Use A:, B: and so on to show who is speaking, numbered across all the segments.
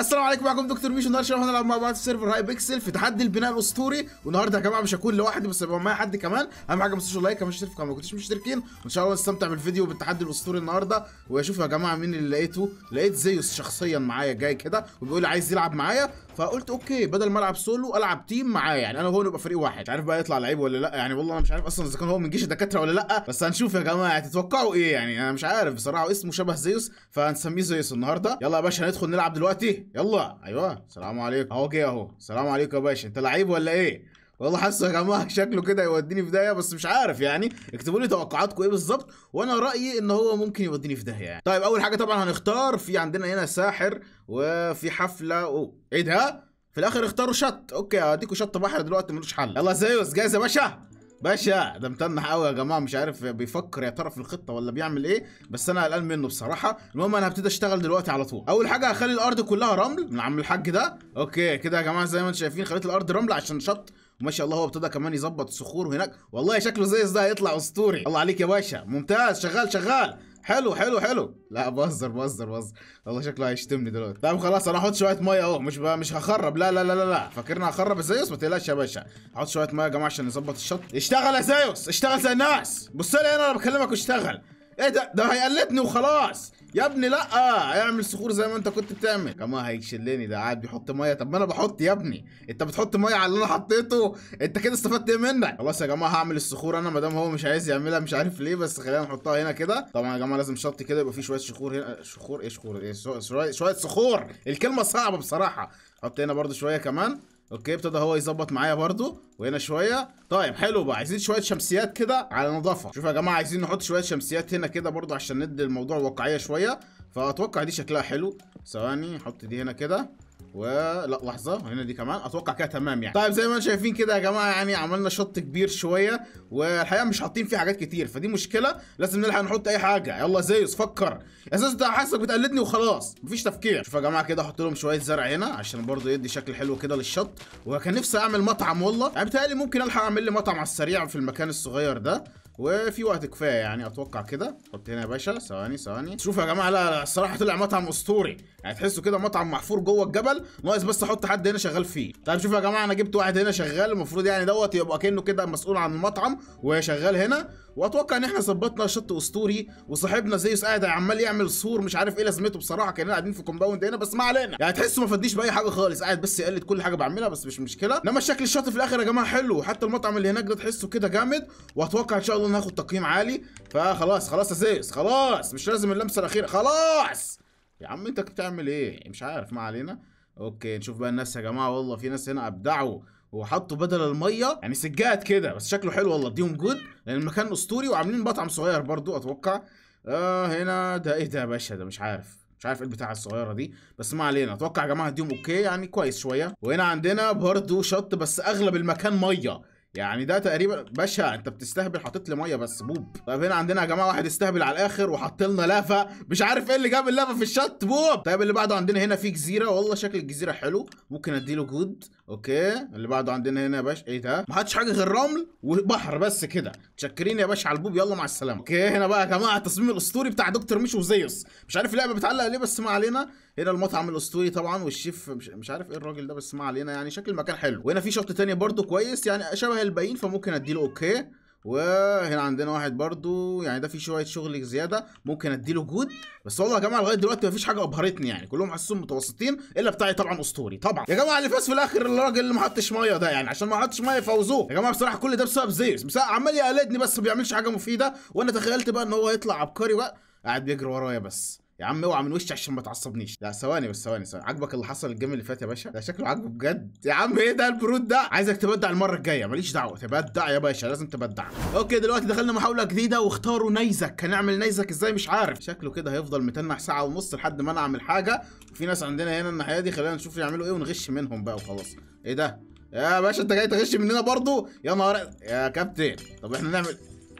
A: السلام عليكم معكم دكتور ميشو النهارده هنلعب مع بعض في سيرفر هاي بيكسل في تحدي البناء الاسطوري والنهارده يا جماعه مش هكون لوحدي بس هيبقى معايا حد كمان اهم حاجه ما تنسوش اللايك كمان اشتركوا ما كنتوش مشتركين وان شاء الله نستمتع بالفيديو بالتحدي الاسطوري النهارده واشوف يا جماعه مين اللي لقيته لقيت زيوس شخصيا معايا جاي كده وبيقول عايز يلعب معايا فقلت اوكي بدل ما العب سولو العب تيم معاه يعني انا وهو نبقى فريق واحد عارف بقى يطلع لعيب ولا لا يعني والله انا مش عارف اصلا اذا كان هو من جيش الدكاتره ولا لا بس هنشوف يا جماعه تتوقعوا ايه يعني انا مش عارف بصراحه اسمه شبه زيوس فهنسميه زيوس النهارده يلا يا باشا هندخل نلعب دلوقتي يلا ايوه السلام عليكم اهو جه اهو السلام عليكم يا باشا انت لعيب ولا ايه والله حاسه يا جماعه شكله كده يوديني في داهيه بس مش عارف يعني اكتبوا لي توقعاتكم ايه بالظبط وانا رايي ان هو ممكن يوديني في داهيه يعني طيب اول حاجه طبعا هنختار في عندنا هنا ساحر وفي حفله و... ايه ده في الاخر اختاروا شط اوكي هديكوا شط بحر دلوقتي ملوش حل يلا زيوس جاهز يا باشا باشا ده متنح قوي يا جماعه مش عارف بيفكر يا ترى في الخطه ولا بيعمل ايه بس انا قلقان منه بصراحه المهم انا هبتدي اشتغل دلوقتي على طول اول حاجه هخلي الارض كلها رمل من عم الحاج ده اوكي كده يا جماعه زي ما انتم شايفين خليت الارض رمل عشان شط ما شاء الله هو ابتدى كمان يظبط الصخور هناك والله شكله زي ده هيطلع اسطوري الله عليك يا باشا ممتاز شغال شغال حلو حلو حلو لا بهزر بهزر بهزر والله شكله هيشتمني دلوقتي طب خلاص انا هحط شويه ميه اهو مش مش هخرب لا لا لا لا لا فاكرني هخرب ازاي ما تقلقش يا باشا هحط شويه ميه يا جماعه عشان نظبط الشط اشتغل يا زيوس اشتغل زي الناس بص لي هنا انا بكلمك واشتغل ايه ده ده هيقلدني وخلاص يا ابني لا اعمل صخور زي ما انت كنت بتعمل كمان هيشلني ده قاعد بيحط ميه طب ما انا بحط يا ابني انت بتحط ميه على اللي انا حطيته انت كده استفدت ايه منك خلاص يا جماعه هعمل الصخور انا ما دام هو مش عايز يعملها مش عارف ليه بس خلينا نحطها هنا كده طبعا يا جماعه لازم شط كده يبقى في شويه صخور هنا صخور ايه صخور ايه شويه صخور الكلمه صعبه بصراحه حط هنا برده شويه كمان اوكي ابتدى هو يظبط معايا برضو وهنا شويه طيب حلو بقى عايزين شويه شمسيات كده على نظافه شوف يا جماعه عايزين نحط شويه شمسيات هنا كده برضو عشان ندي الموضوع واقعيه شويه فاتوقع دي شكلها حلو ثواني نحط دي هنا كده ولا لحظه هنا دي كمان اتوقع كده تمام يعني طيب زي ما انتم شايفين كده يا جماعه يعني عملنا شط كبير شويه والحقيقه مش حاطين فيه حاجات كتير فدي مشكله لازم نلحق نحط اي حاجه يلا زيوس فكر يا زيوس حاسس حاسك بتقلدني وخلاص مفيش تفكير شوف يا جماعه كده احط لهم شويه زرع هنا عشان برضه يدي شكل حلو كده للشط وكان نفسي اعمل مطعم والله يعني بتهيألي ممكن الحق اعمل لي مطعم على السريع في المكان الصغير ده وفي وقت كفايه يعني اتوقع كده حط هنا يا باشا ثواني ثواني شوفوا يا جماعه لا, الصراحه طلع مطعم اسطوري يعني تحسوا كده مطعم محفور جوه الجبل ناقص بس احط حد هنا شغال فيه طيب شوفوا يا جماعه انا جبت واحد هنا شغال المفروض يعني دوت يبقى كانه كده مسؤول عن المطعم وشغال هنا واتوقع ان احنا ظبطنا شط اسطوري وصاحبنا زيوس قاعد عمال يعمل سور مش عارف ايه لازمته بصراحه كاننا قاعدين في كومباوند هنا بس ما علينا يعني تحسه ما فديش باي حاجه خالص قاعد بس يقلد كل حاجه بعملها بس مش مشكله انما شكل الشط في الاخر يا جماعه حلو حتى المطعم اللي هناك ده تحسه كده جامد واتوقع ان شاء الله ان ناخد تقييم عالي فخلاص خلاص يا خلاص مش لازم اللمسه الاخيره خلاص يا عم انت بتعمل ايه مش عارف ما علينا اوكي نشوف بقى الناس يا جماعه والله في ناس هنا ابدعوا وحطوا بدل الميه يعني سجاد كده بس شكله حلو والله اديهم جود لان المكان اسطوري وعاملين مطعم صغير برضو اتوقع آه هنا ده ايه ده يا باشا ده مش عارف مش عارف ايه البتاعه الصغيره دي بس ما علينا اتوقع يا جماعه اديهم اوكي يعني كويس شويه وهنا عندنا برضو شط بس اغلب المكان ميه يعني ده تقريبا باشا انت بتستهبل حاطط لي ميه بس بوب طيب هنا عندنا يا جماعه واحد استهبل على الاخر وحط لنا لافه مش عارف ايه اللي جاب اللافه في الشط بوب طيب اللي بعده عندنا هنا في جزيره والله شكل الجزيره حلو ممكن اديله جود اوكي اللي بعده عندنا هنا يا باشا ايه ده ما حدش حاجه غير رمل وبحر بس كده متشكرين يا باشا على البوب يلا مع السلامه اوكي هنا بقى يا جماعه التصميم الاسطوري بتاع دكتور مش وزيوس مش عارف اللعبه بتعلق ليه بس ما علينا هنا المطعم الاسطوري طبعا والشيف مش, مش عارف ايه الراجل ده بس ما علينا يعني شكل المكان حلو وهنا في شط تاني برده كويس يعني شبه الباقيين فممكن اديله اوكي وهنا عندنا واحد برضو يعني ده فيه شويه شغل زياده ممكن اديله جود بس والله يا جماعه لغايه دلوقتي مفيش حاجه ابهرتني يعني كلهم حاسسهم متوسطين الا بتاعي طبعا اسطوري طبعا يا جماعه اللي فاز في الاخر الراجل اللي ما حطش ميه ده يعني عشان ما حطش ميه فوزوه يا جماعه بصراحه كل ده بسبب زيوس بس عمال يقلدني بس ما بيعملش حاجه مفيده وانا تخيلت بقى ان هو يطلع عبقري بقى قاعد بيجري ورايا بس يا عم اوعى من وشي عشان ما تعصبنيش لا ثواني بس ثواني ثواني عجبك اللي حصل الجيم اللي فات يا باشا ده شكله عجبه بجد يا عم ايه ده البرود ده عايزك تبدع المره الجايه ماليش دعوه تبدع يا باشا لازم تبدع اوكي دلوقتي دخلنا محاوله جديده واختاروا نيزك هنعمل نيزك ازاي مش عارف شكله كده هيفضل متنح ساعه ونص لحد ما انا اعمل حاجه وفي ناس عندنا هنا الناحيه دي خلينا نشوف يعملوا ايه ونغش منهم بقى وخلاص ايه ده يا باشا انت جاي تغش مننا برضو يا نهار يا كابتن طب احنا نعمل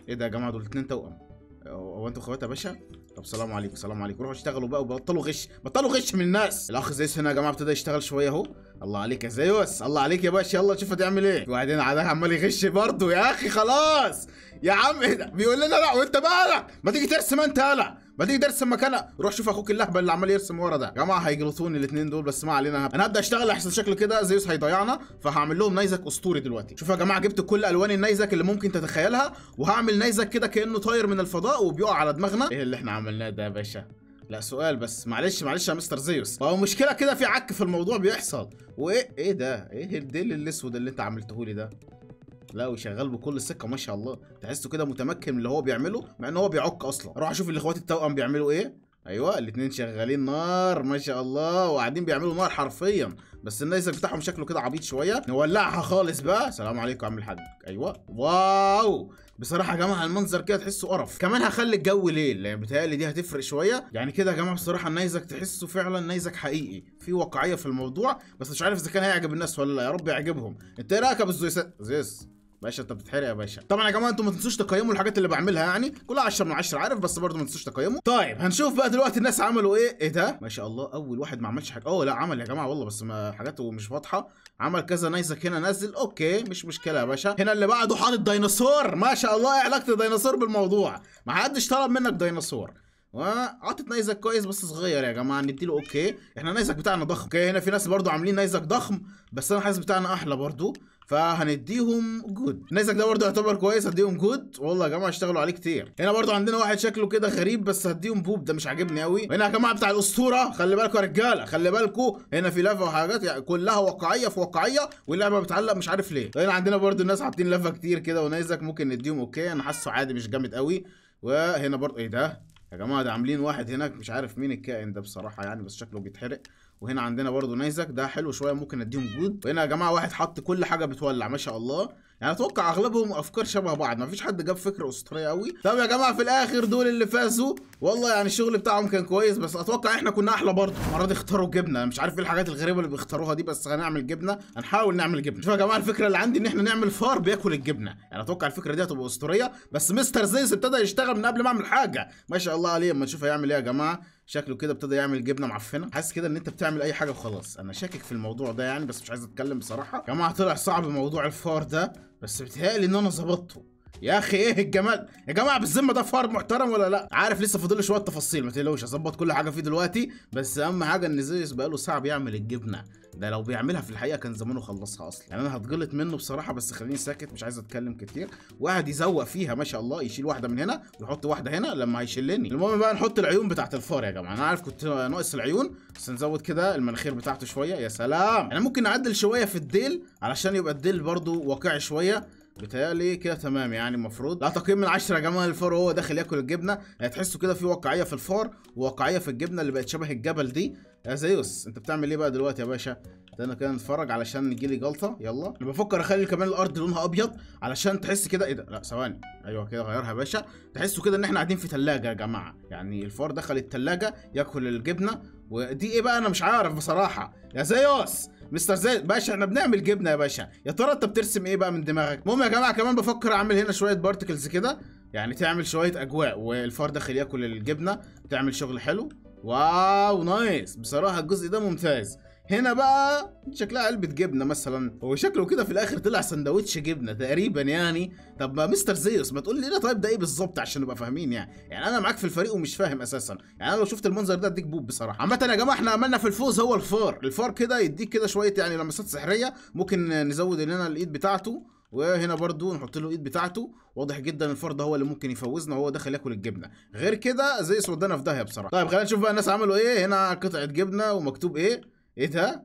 A: ايه ده يا جماعه دول اتنين توأم هو انتوا اخوات يا باشا طب سلام عليكم سلام عليكم روحوا اشتغلوا بقى وبطلوا غش بطلوا غش من الناس الاخ زيوس هنا يا جماعه ابتدى يشتغل شويه اهو الله عليك يا زيوس الله عليك يا باشا يلا شوف هتعمل ايه وبعدين عادة عمال يغش برضه يا اخي خلاص يا عم إيه بيقول لنا لا وانت بقى لا ما تيجي ترسم انت لا ما تيجي ترسم مكانها روح شوف اخوك اللهبل اللي عمال يرسم ورا ده يا جماعه هيجلطوني الاثنين دول بس ما علينا انا هبدا اشتغل احسن شكل كده زيوس هيضيعنا فهعمل لهم نيزك اسطوري دلوقتي شوف يا جماعه جبت كل الوان النيزك اللي ممكن تتخيلها وهعمل نيزك كده كانه طاير من الفضاء وبيقع على دماغنا ايه اللي احنا عملناه ده يا باشا لا سؤال بس معلش معلش يا مستر زيوس هو مشكله كده في عك في الموضوع بيحصل وايه ايه ده ايه الديل الاسود اللي انت عملته لي ده لا وشغال بكل السكه ما شاء الله تحسه كده متمكن من اللي هو بيعمله مع ان هو بيعك اصلا اروح اشوف الاخوات التوأم بيعملوا ايه ايوه الاثنين شغالين نار ما شاء الله وقاعدين بيعملوا نار حرفيا بس النيزك بتاعهم شكله كده عبيط شويه نولعها خالص بقى سلام عليكم يا عم الحاج ايوه واو بصراحه يا جماعه المنظر كده تحسه قرف كمان هخلي الجو ليل يعني بتهيألي دي هتفرق شويه يعني كده يا جماعه بصراحه النيزك تحسه فعلا نيزك حقيقي في واقعيه في الموضوع بس مش عارف اذا كان هيعجب الناس ولا لا يا رب يعجبهم انت ايه رايك يا ابو زيس باشا انت بتتحرق يا باشا طبعا يا جماعه انتوا ما تنسوش تقيموا الحاجات اللي بعملها يعني كلها 10 من 10 عارف بس برضه ما تنسوش تقيموا طيب هنشوف بقى دلوقتي الناس عملوا ايه ايه ده ما شاء الله اول واحد ما عملش حاجه اه لا عمل يا جماعه والله بس ما حاجاته مش واضحه عمل كذا نايزك هنا نزل اوكي مش مشكله يا باشا هنا اللي بعده حاطط ديناصور ما شاء الله ايه علاقه الديناصور بالموضوع ما حدش طلب منك ديناصور وعطت نيزك كويس بس صغير يا جماعه نديله اوكي احنا نايزك بتاعنا ضخم اوكي هنا في ناس برضو عاملين نايزك ضخم بس انا حاسس بتاعنا احلى برضو فهنديهم جود نيزك ده برضه يعتبر كويس هديهم جود والله يا جماعه اشتغلوا عليه كتير هنا برضه عندنا واحد شكله كده غريب بس هديهم بوب ده مش عاجبني قوي هنا يا جماعه بتاع الاسطوره خلي بالكم يا رجاله خلي بالكم هنا في لفه وحاجات يعني كلها واقعيه في واقعيه واللعبه بتعلق مش عارف ليه هنا عندنا برضه الناس حاطين لفه كتير كده ونيزك ممكن نديهم اوكي انا حاسه عادي مش جامد قوي وهنا برضه ايه ده يا جماعه ده عاملين واحد هناك مش عارف مين الكائن ده بصراحه يعني بس شكله بيتحرق وهنا عندنا برضو نيزك ده حلو شويه ممكن اديهم جود وهنا يا جماعه واحد حط كل حاجه بتولع ما شاء الله يعني اتوقع اغلبهم افكار شبه بعض ما فيش حد جاب فكره اسطوريه قوي طب يا جماعه في الاخر دول اللي فازوا والله يعني الشغل بتاعهم كان كويس بس اتوقع احنا كنا احلى برضه المره دي اختاروا جبنه مش عارف ايه الحاجات الغريبه اللي بيختاروها دي بس هنعمل جبنه هنحاول نعمل جبنه شوفوا يا جماعه الفكره اللي عندي ان احنا نعمل فار بياكل الجبنه يعني اتوقع الفكره دي هتبقى اسطوريه بس مستر زيس ابتدى يشتغل من قبل ما اعمل حاجه ما شاء الله عليه اما نشوف هيعمل ايه يا جماعه شكله كده ابتدى يعمل جبنه معفنه حاسس كده ان انت بتعمل اي حاجه وخلاص انا شاكك في الموضوع ده يعني بس مش عايز اتكلم بصراحه يا جماعه طلع صعب موضوع الفار ده بس بيتهيألي ان انا ظبطته يا اخي ايه الجمال يا جماعه بالذمه ده فار محترم ولا لا عارف لسه فاضل شويه تفاصيل ما تقلقوش هظبط كل حاجه فيه دلوقتي بس اهم حاجه ان زيس بقاله صعب يعمل الجبنه ده لو بيعملها في الحقيقه كان زمانه خلصها اصلا يعني انا هتجلط منه بصراحه بس خليني ساكت مش عايز اتكلم كتير وقعد يزوق فيها ما شاء الله يشيل واحده من هنا ويحط واحده هنا لما هيشلني المهم بقى نحط العيون بتاعت الفار يا جماعه انا عارف كنت ناقص العيون بس نزود كده المناخير بتاعته شويه يا سلام انا ممكن نعدل شويه في الديل علشان يبقى الديل برده واقعي شويه بتهيألي كده تمام يعني المفروض لا تقييم من 10 يا جماعه للفار وهو داخل ياكل الجبنه هتحسوا كده في واقعيه في الفار وواقعيه في الجبنه اللي بقت شبه الجبل دي يا زيوس انت بتعمل ايه بقى دلوقتي يا باشا انا كده نتفرج علشان نجي لي جلطه يلا انا بفكر اخلي كمان الارض لونها ابيض علشان تحس كده ايه ده لا ثواني ايوه كده غيرها يا باشا تحسوا كده ان احنا قاعدين في ثلاجه يا جماعه يعني الفار دخل الثلاجه ياكل الجبنه ودي ايه بقى انا مش عارف بصراحه يا زيوس مستر زيد باشا احنا بنعمل جبنه يا باشا يا ترى انت بترسم ايه بقى من دماغك المهم يا جماعه كمان بفكر اعمل هنا شويه بارتكلز كده يعني تعمل شويه اجواء والفار داخل ياكل الجبنه تعمل شغل حلو واو نايس بصراحه الجزء ده ممتاز هنا بقى شكلها علبة جبنة مثلا هو شكله كده في الآخر طلع سندوتش جبنة تقريبا يعني طب مستر زيوس ما تقول لي طيب ده إيه بالظبط عشان نبقى فاهمين يعني يعني أنا معاك في الفريق ومش فاهم أساسا يعني أنا لو شفت المنظر ده أديك بوب بصراحة عامة يا جماعة إحنا عملنا في الفوز هو الفار الفار كده يديك كده شوية يعني لمسات سحرية ممكن نزود لنا الإيد بتاعته وهنا برضو نحط له الايد بتاعته واضح جدا الفار ده هو اللي ممكن يفوزنا وهو دخل ياكل الجبنه غير كده زي ودانا في داهيه بصراحه طيب خلينا نشوف بقى الناس عملوا ايه هنا قطعه جبنه ومكتوب ايه Eda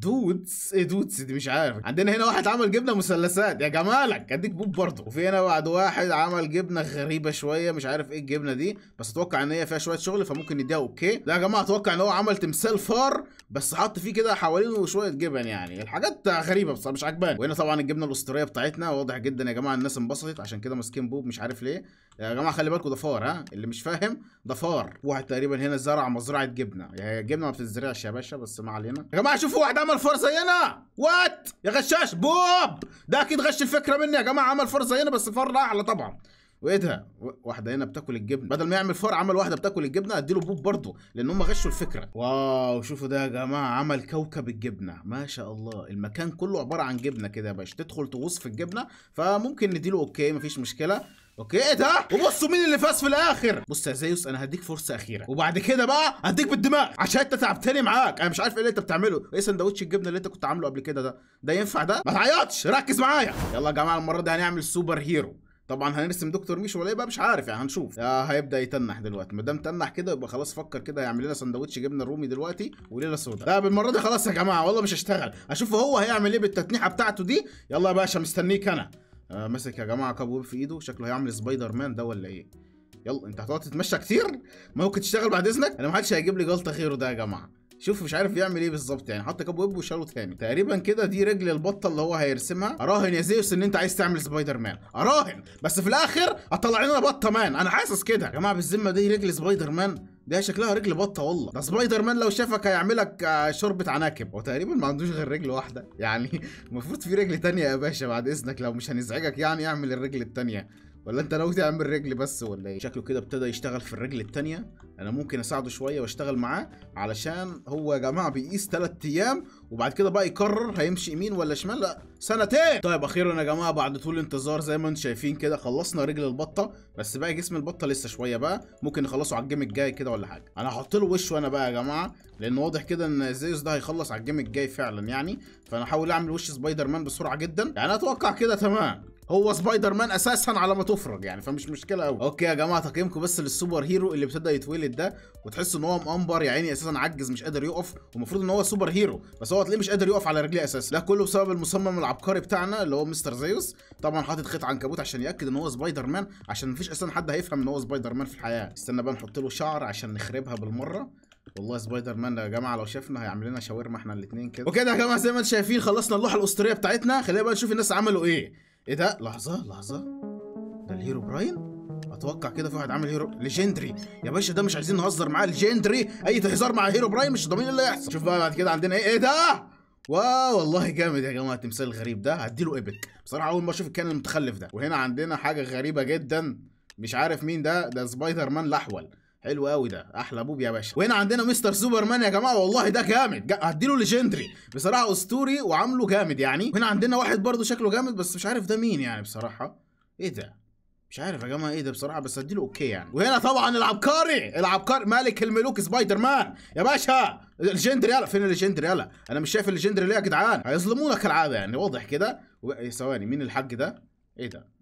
A: دودز ايه دودز دي مش عارف عندنا هنا واحد عمل جبنه مثلثات يا جمالك اديك بوب برضه وفي هنا بعد واحد عمل جبنه غريبه شويه مش عارف ايه الجبنه دي بس اتوقع ان هي فيها شويه شغل فممكن نديها اوكي لا يا جماعه اتوقع ان هو عمل تمثال فار بس حط فيه كده حوالينه شويه جبن يعني الحاجات غريبه بس مش عجباني وهنا طبعا الجبنه الاسطوريه بتاعتنا واضح جدا يا جماعه الناس انبسطت عشان كده ماسكين بوب مش عارف ليه يا جماعه خلي بالكم ده فار ها اللي مش فاهم ده فار واحد تقريبا هنا زرع مزرعه جبنه يعني الجبنه ما بتتزرعش يا باشا بس ما علينا يا جماعه شوفوا واحد عمل فرصه هنا وات يا غشاش بوب ده اكيد غش الفكره مني يا جماعه عمل فرصه هنا بس فر اعلى طبعا وايه ده واحده هنا بتاكل الجبنه بدل ما يعمل فار عمل واحده بتاكل الجبنه اديله بوب برضه لان هم غشوا الفكره واو شوفوا ده يا جماعه عمل كوكب الجبنه ما شاء الله المكان كله عباره عن جبنه كده يا باشا تدخل تغوص في الجبنه فممكن نديله اوكي مفيش مشكله اوكي ايه ده وبصوا مين اللي فاز في الاخر بص يا زيوس انا هديك فرصه اخيره وبعد كده بقى هديك بالدماغ عشان انت تعبتني معاك انا مش عارف ايه اللي انت بتعمله ايه سندوتش الجبنه اللي انت كنت عامله قبل كده ده ده ينفع ده ما تعيطش ركز معايا يلا يا جماعه المره دي هنعمل سوبر هيرو طبعا هنرسم دكتور ميشو ولا ايه بقى مش عارف يعني هنشوف آه هيبدا يتنح دلوقتي ما دام تنح كده يبقى خلاص فكر كده يعمل لنا سندوتش جبنه رومي دلوقتي وليله سودا لا بالمره دي خلاص يا جماعه والله مش هشتغل اشوف هو هيعمل ايه بالتتنيحه بتاعته دي يلا يا باشا مستنيك انا آه مسك يا جماعه كاب ويب في ايده شكله هيعمل سبايدر مان ده ولا ايه يلا انت هتقعد تتمشى كتير ممكن تشتغل بعد اذنك انا ما حدش هيجيب لي جلطه خيره ده يا جماعه شوف مش عارف يعمل ايه بالظبط يعني حط كاب ويب وشاله تاني تقريبا كده دي رجل البطه اللي هو هيرسمها اراهن يا زيوس ان انت عايز تعمل سبايدر مان اراهن بس في الاخر هتطلع لنا بطه مان انا حاسس كده يا جماعه بالذمه دي رجل سبايدر مان ده شكلها رجل بطه والله ده سبايدر مان لو شافك هيعملك آه، شوربه عناكب هو تقريبا ما عندوش غير رجل واحده يعني المفروض في رجل تانية يا باشا بعد اذنك لو مش هنزعجك يعني اعمل الرجل التانية ولا انت ناوي تعمل رجل بس ولا ايه شكله كده ابتدى يشتغل في الرجل التانية انا ممكن اساعده شويه واشتغل معاه علشان هو يا جماعه بيقيس ثلاث ايام وبعد كده بقى يقرر هيمشي يمين ولا شمال لا سنتين طيب اخيرا يا جماعه بعد طول الانتظار زي ما انتم شايفين كده خلصنا رجل البطه بس باقي جسم البطه لسه شويه بقى ممكن نخلصه على الجيم الجاي كده ولا حاجه انا هحط له وشه انا بقى يا جماعه لان واضح كده ان زيوس ده هيخلص على الجيم الجاي فعلا يعني فانا هحاول اعمل وش سبايدر مان بسرعه جدا يعني اتوقع كده تمام هو سبايدر مان اساسا على ما تفرج يعني فمش مشكله قوي اوكي يا جماعه تقييمكم بس للسوبر هيرو اللي ابتدى يتولد ده وتحس ان هو مأمبر يا عيني اساسا عجز مش قادر يقف والمفروض ان هو سوبر هيرو بس هو تلاقيه مش قادر يقف على رجليه اساسا ده كله بسبب المصمم العبقري بتاعنا اللي هو مستر زيوس طبعا حاطط خيط عنكبوت عشان ياكد ان هو سبايدر مان عشان مفيش اساسا حد هيفهم ان هو سبايدر مان في الحياه استنى بقى نحط له شعر عشان نخربها بالمره والله سبايدر مان يا جماعه لو شافنا هيعمل لنا شاورما احنا الاثنين كده وكده يا جماعه زي ما انتم شايفين خلصنا اللوحه الاسطوريه بتاعتنا خلينا بقى نشوف الناس عملوا ايه ايه ده لحظه لحظه ده الهيرو براين اتوقع كده في واحد عامل هيرو ليجندري يا باشا ده مش عايزين نهزر معاه ليجندري اي هزار مع هيرو براين مش ضامنين إيه اللي هيحصل شوف بقى بعد كده عندنا ايه ايه ده واو والله جامد يا جماعه التمثال الغريب ده هديله ايبك بصراحه اول ما اشوف الكائن المتخلف ده وهنا عندنا حاجه غريبه جدا مش عارف مين ده ده سبايدر مان الاحول حلو قوي ده احلى بوب يا باشا وهنا عندنا مستر سوبرمان يا جماعه والله ده جامد هديله ليجندري بصراحه اسطوري وعامله جامد يعني وهنا عندنا واحد برضه شكله جامد بس مش عارف ده مين يعني بصراحه ايه ده مش عارف يا جماعه ايه ده بصراحه بس اديله اوكي يعني وهنا طبعا العبقري العبقري ملك الملوك سبايدر مان يا باشا ليجندري يلا فين الليجندري يلا انا مش شايف الليجندري ليه يا جدعان هيظلمونا كالعاده يعني واضح كده إيه، ثواني مين الحاج ده ايه ده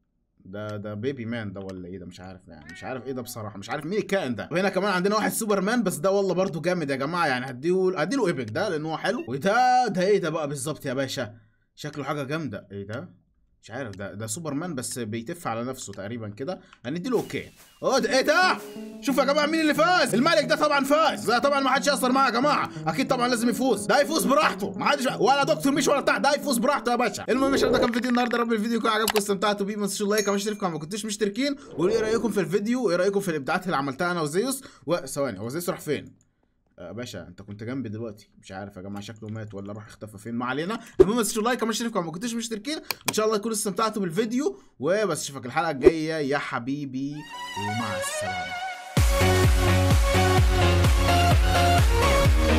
A: ده ده بيبي مان ده ولا ايه ده مش عارف يعني مش عارف ايه ده بصراحه مش عارف مين الكائن ده وهنا كمان عندنا واحد سوبرمان بس ده والله برده جامد يا جماعه يعني هديله هديله ايبك ده لان هو حلو وده ده ايه ده بقى بالظبط يا باشا شكله حاجه جامده ايه ده مش عارف ده ده سوبرمان بس بيتف على نفسه تقريبا كده هنديله اوكي اه ده ايه ده شوف يا جماعه مين اللي فاز الملك ده طبعا فاز ده طبعا ما حدش يقصر معاه يا جماعه اكيد طبعا لازم يفوز ده يفوز براحته ما حدش ولا دكتور مش ولا بتاع ده يفوز براحته يا باشا المهم ده كان فيديو النهارده رب الفيديو يكون عجبكم واستمتعتوا بيه ما تنسوش اللايك او تشتركوا ما كنتوش مشتركين وقولوا ايه رايكم في الفيديو وايه رايكم في الابداعات اللي عملتها انا وزيوس وثواني هو زيوس راح فين يا آه، باشا انت كنت جنبي دلوقتي مش عارف يا جماعه شكله مات ولا راح اختفى فين ما علينا المهم بس تنسوش لايك كمان ما كنتوش مشتركين ان شاء الله تكونوا استمتعتوا بالفيديو وبس اشوفك الحلقه الجايه يا حبيبي ومع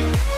A: السلامه